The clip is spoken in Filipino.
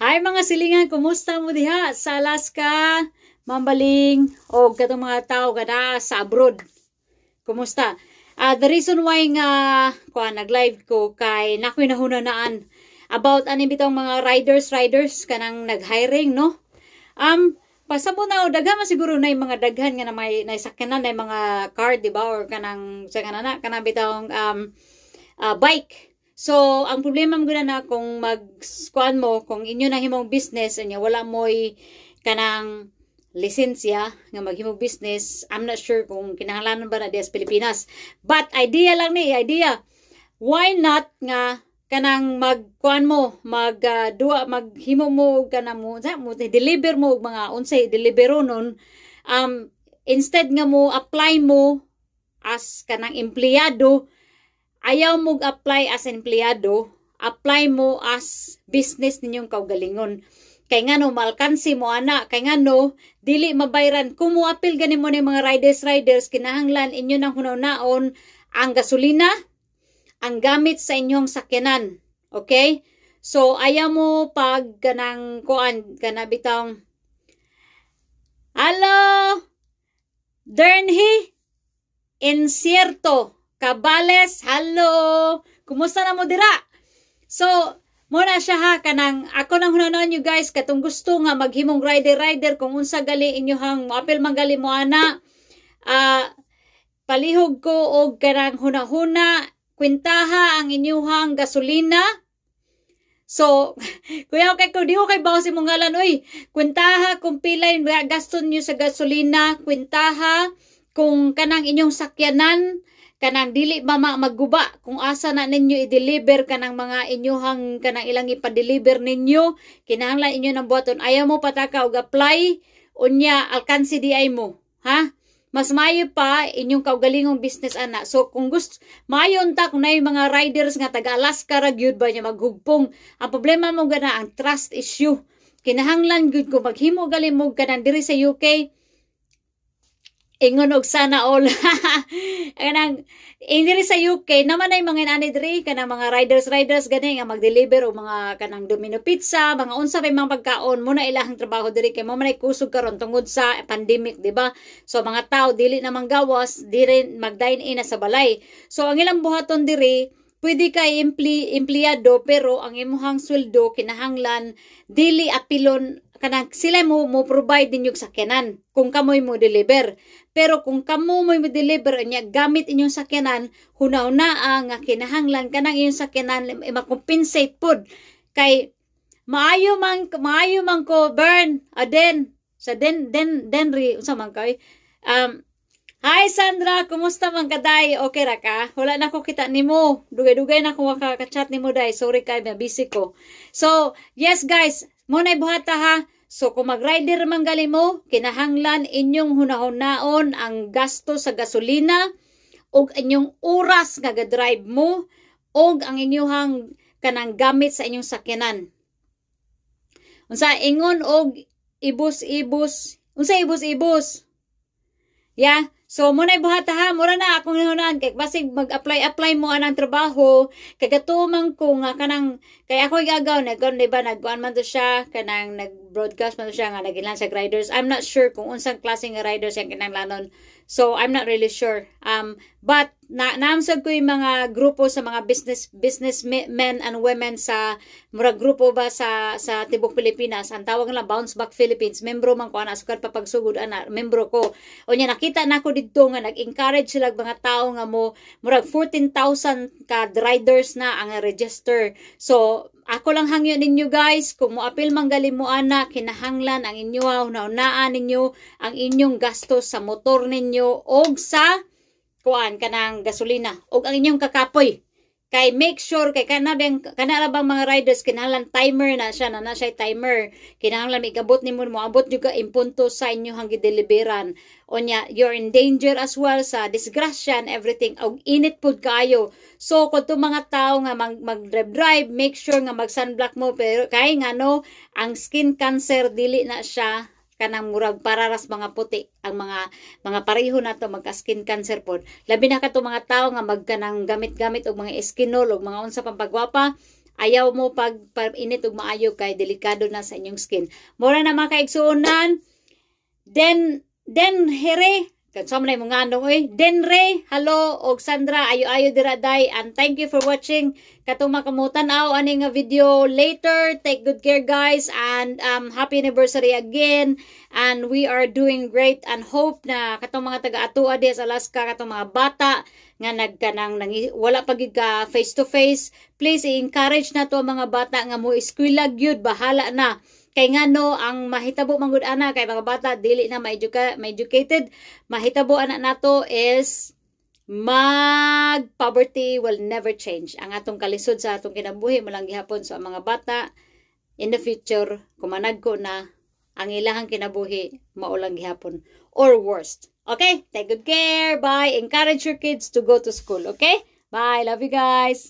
Hi mga silingan, kumusta mo diha sa Alaska? Mambaling o katong mga tao kada sa abroad. Kumusta? Uh, the reason why nga ko nag-live ko kay nakoy nahunanaan about ani bitong mga riders riders kanang nag-hiring no. Um pasabo na o daghan man siguro na yung mga daghan nga na may naisakyanan na mga car di ba or kanang sa kanana kanang bitong um uh, bike So, ang problema mo na kung mag-squan mo, kung inyo na himong business, inyo, wala mo'y kanang lisensya nga maghimo business. I'm not sure kung kinahanglanon ba na diya Pilipinas. But idea lang ni, idea. Why not nga kanang magkuan mo, mag uh, duwa, maghimo mo kana mo, sa mo deliver mo mga unsay delivero nun. Um instead nga mo apply mo as kanang empleyado ayaw mo apply as empleyado, apply mo as business ninyong kaugalingon. Kay nga no, malkansi mo ana, kay nga no, dili mabayran. Kung mo apil gani mo ni mga riders, riders, kinahanglan inyo ng hunaw-naon ang gasolina, ang gamit sa inyong sakyanan. Okay? So, ayaw mo pag kanang kuan, kanabitang, Hello! Dernhi, insierto Kabales, hello! Kumusta na mo dira? So, muna siya ha, kanang ako nang hunanon you guys, katong gusto nga maghimong rider-rider kung unsa gali inyohang mapil manggali mo ana. Uh, palihog ko og kanang hunahuna, kwintaha ang inyohang gasolina. So, kuya kay ko di ko kay bawas imong ngalan oy. Kwintaha kung pilay gaston niyo sa gasolina, kwintaha kung kanang inyong sakyanan, kanang dili mama magguba kung asa na ninyo i-deliver kanang mga inyohang kanang ilang ipa-deliver ninyo kinahanglan inyo ng buhaton ayaw mo pataka og apply unya alkansi di ay mo ha mas maayo pa inyong kaugalingong business ana so kung gusto maayo unta kung nay mga riders nga taga Alaska ra gyud ba nya maghugpong ang problema mo gana ang trust issue kinahanglan gyud ko maghimo galimog kanang diri sa UK ingon og sana all kanang indiri sa UK naman ay mga inani diri kanang mga riders riders gani nga mag-deliver og mga kanang Domino pizza mga unsa may mga pagkaon mo na ilahang trabaho diri kay mo manay kusog karon tungod sa pandemic di ba so mga tao dili na manggawas diri mag-dine in sa balay so ang ilang buhaton diri pwede kay empli, empleyado pero ang imuhang sweldo kinahanglan dili apilon kanang sila mo mo provide ninyo sakyanan kung kamoy mo deliver pero kung kamo mo mo deliver niya gamit inyong sakyanan hunaw-naa ah, nga kinahanglan kanang inyong sakyanan eh, makompensate pod kay maayo man maayo man ko burn aden ah, sa den den denri unsa man kay eh, um Hi Sandra, kumusta man kaday? Okay ra ka? Wala na ko kita nimo. Dugay-dugay na ko makaka-chat nimo day. Sorry kay may busy ko. So, yes guys, mo na buhata ha. So kung mag-rider man gali mo, kinahanglan inyong hunahunaon ang gasto sa gasolina ug inyong oras nga ga-drive mo ug ang inyong kanang gamit sa inyong sakyanan. Unsa ingon og ibus-ibus? Unsa ibus-ibus? Yeah. So, mo na buhat ha, mura na akong nahunaan. Kay, basig mag-apply-apply mo anang trabaho. Kagatumang ko nga kanang, kay ako igagaw, nagkaroon, diba, nagkuhan man to siya, kanang nag-broadcast man to siya nga, nagilan sa riders. I'm not sure kung unsang klase nga riders yung kinanglanon So, I'm not really sure. Um, but, na naamsag ko yung mga grupo sa mga business business men and women sa murag grupo ba sa sa tibok Pilipinas ang tawag nila bounce back Philippines membro man ko ana sukad papagsugod ana membro ko o niya nakita nako didto nga nag-encourage sila mga tao nga mo murag 14,000 ka riders na ang register so ako lang hangyo ninyo guys, kung moapil manggali mo ana, kinahanglan ang inyo aw naunaan ninyo ang inyong gastos sa motor ninyo og sa kuan kanang gasolina og ang inyong kakapoy kay make sure kay kana bang kana ra bang mga riders kinahanglan timer na siya na na siya timer kinahanglan may gabot nimo mo abot juga impunto sa inyo hang gideliberan onya you're in danger as well sa disgrasya and everything og init pud kayo so kung to mga tao nga mag, mag drive drive make sure nga mag sunblock mo pero kay ngano ang skin cancer dili na siya kanang murag pararas mga puti ang mga mga pareho na to magka skin cancer pod labi na kato mga tao nga magkanang gamit-gamit og mga eskinol og mga unsa pang pagwapa ayaw mo pag, pag init og maayo kay delikado na sa inyong skin mura na makaigsuonan then then here Kansama na yung nga oy. Denre, hello, og Sandra, ayo-ayo diraday, and thank you for watching. Katong makamutan aw ani nga video later. Take good care guys, and um, happy anniversary again. And we are doing great and hope na katong mga taga-atua di sa Alaska, katong mga bata nga nagkanang nang, wala pa gid face to face, please i-encourage na to mga bata nga mo eskwela gyud bahala na. Kay ngano ang mahitabo manggod ana kay mga bata dili na ma-educated, ma mahitabo ana nato is mag poverty will never change. Ang atong kalisod sa atong kinabuhi mo lang gihapon so ang mga bata in the future kumanag ko na ang ilahang kinabuhi maulang gihapon or worst. Okay? Take good care. Bye. Encourage your kids to go to school. Okay? Bye. Love you guys.